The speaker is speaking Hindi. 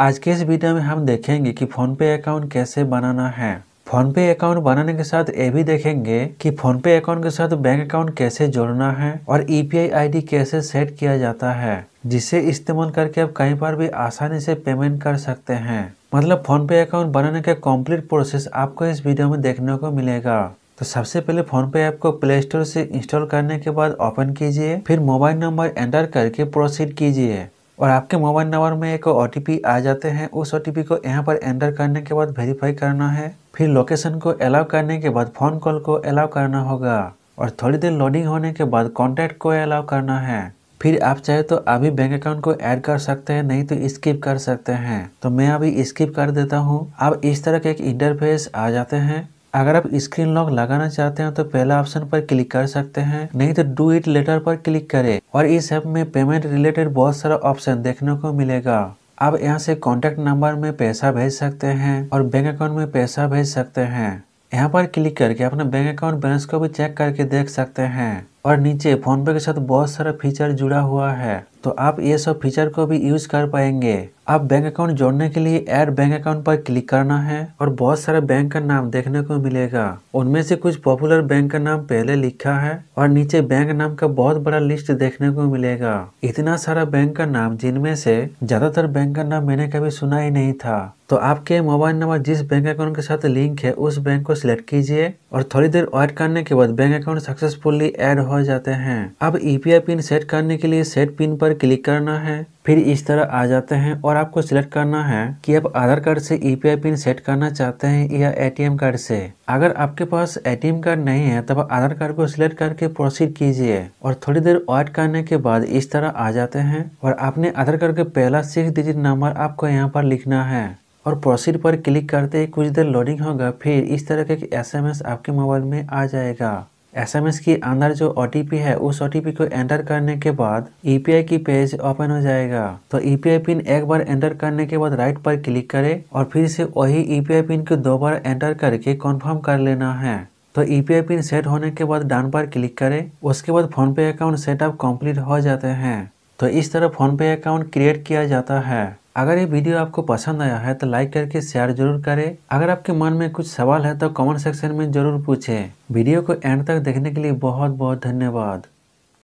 आज के इस वीडियो में हम देखेंगे कि फ़ोनपे अकाउंट कैसे बनाना है फ़ोनपे अकाउंट बनाने के साथ ये भी देखेंगे कि फ़ोनपे अकाउंट के साथ बैंक अकाउंट कैसे जोड़ना है और यूपीआई e आईडी कैसे सेट किया जाता है जिसे इस्तेमाल करके आप कहीं पर भी आसानी से पेमेंट कर सकते हैं मतलब फ़ोनपे अकाउंट बनाने का कम्प्लीट प्रोसेस आपको इस वीडियो में देखने को मिलेगा तो सबसे पहले फोन पे ऐप को प्ले स्टोर से इंस्टॉल करने के बाद ओपन कीजिए फिर मोबाइल नंबर एंटर करके प्रोसीड कीजिए और आपके मोबाइल नंबर में एक ओ आ जाते हैं उस ओ को यहाँ पर एंटर करने के बाद वेरीफाई करना है फिर लोकेशन को अलाउ करने के बाद फ़ोन कॉल को अलाउ करना होगा और थोड़ी देर लोडिंग होने के बाद कॉन्टैक्ट को अलाउ करना है फिर आप चाहे तो अभी बैंक अकाउंट को ऐड कर सकते हैं नहीं तो स्किप कर सकते हैं तो मैं अभी स्किप कर देता हूँ आप इस तरह के एक इंटरफेस आ जाते हैं अगर आप स्क्रीन लॉक लगाना चाहते हैं तो पहला ऑप्शन पर क्लिक कर सकते हैं नहीं तो डू इट लेटर पर क्लिक करें और इस ऐप में पेमेंट रिलेटेड बहुत सारा ऑप्शन देखने को मिलेगा आप यहाँ से कॉन्टेक्ट नंबर में पैसा भेज सकते हैं और बैंक अकाउंट में पैसा भेज सकते हैं यहाँ पर क्लिक करके अपना बैंक अकाउंट बैलेंस को भी चेक करके देख सकते हैं और नीचे फोन पे के साथ बहुत सारा फीचर जुड़ा हुआ है तो आप ये सब फीचर को भी यूज कर पाएंगे आप बैंक अकाउंट जोड़ने के लिए एड बैंक अकाउंट पर क्लिक करना है और बहुत सारे बैंक का नाम देखने को मिलेगा उनमें से कुछ पॉपुलर बैंक का नाम पहले लिखा है और नीचे बैंक नाम का बहुत बड़ा लिस्ट देखने को मिलेगा इतना सारा बैंक का नाम जिनमें से ज्यादातर बैंक का नाम मैंने कभी सुना ही नहीं था तो आपके मोबाइल नंबर जिस बैंक अकाउंट के साथ लिंक है उस बैंक को सिलेक्ट कीजिए और थोड़ी देर वेट करने के बाद बैंक अकाउंट सक्सेसफुली ऐड हो जाते हैं अब यूपीआई पिन सेट करने के लिए सेट पिन पर क्लिक करना है फिर इस तरह आ जाते हैं और आपको सिलेक्ट करना है कि आप आधार कार्ड से ईपीआई पिन सेट करना चाहते हैं या एटीएम कार्ड से अगर आपके पास एटीएम कार्ड नहीं है तब आधार कार्ड को सिलेक्ट करके प्रोसीड कीजिए और थोड़ी देर वाइट करने के बाद इस तरह आ जाते हैं और आपने आधार कार्ड का पहला सिक्स डिजिट नंबर आपको यहाँ पर लिखना है और प्रोसीड पर क्लिक करते ही कुछ देर लोडिंग होगा फिर इस तरह का एक एस आपके मोबाइल में आ जाएगा एसएमएस के अंदर जो ओ है उस ओ को एंटर करने के बाद ईपीआई e की पेज ओपन हो जाएगा तो ईपीआई e पिन एक बार एंटर करने के बाद राइट पर क्लिक करें और फिर से वही ईपीआई e पिन को दो बार एंटर करके कंफर्म कर लेना है तो ईपीआई पिन सेट होने के बाद डाउन पर क्लिक करें उसके बाद फोनपे अकाउंट सेटअप कंप्लीट हो जाते हैं तो इस तरह फोनपे अकाउंट क्रिएट किया जाता है अगर ये वीडियो आपको पसंद आया है तो लाइक करके शेयर जरूर करें अगर आपके मन में कुछ सवाल है तो कमेंट सेक्शन में जरूर पूछें वीडियो को एंड तक देखने के लिए बहुत बहुत धन्यवाद